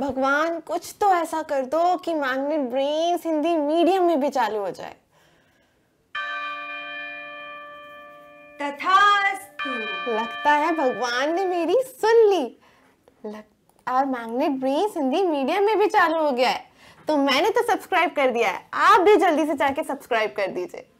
भगवान कुछ तो ऐसा कर दो कि मैग्नेट ब्रेन हिंदी मीडियम में भी चालू हो जाए तथास्तु लगता है भगवान ने मेरी सुन ली लग... और मैग्नेट ब्रेन हिंदी मीडियम में भी चालू हो गया है तो मैंने तो सब्सक्राइब कर दिया है आप भी जल्दी से जाके सब्सक्राइब कर दीजिए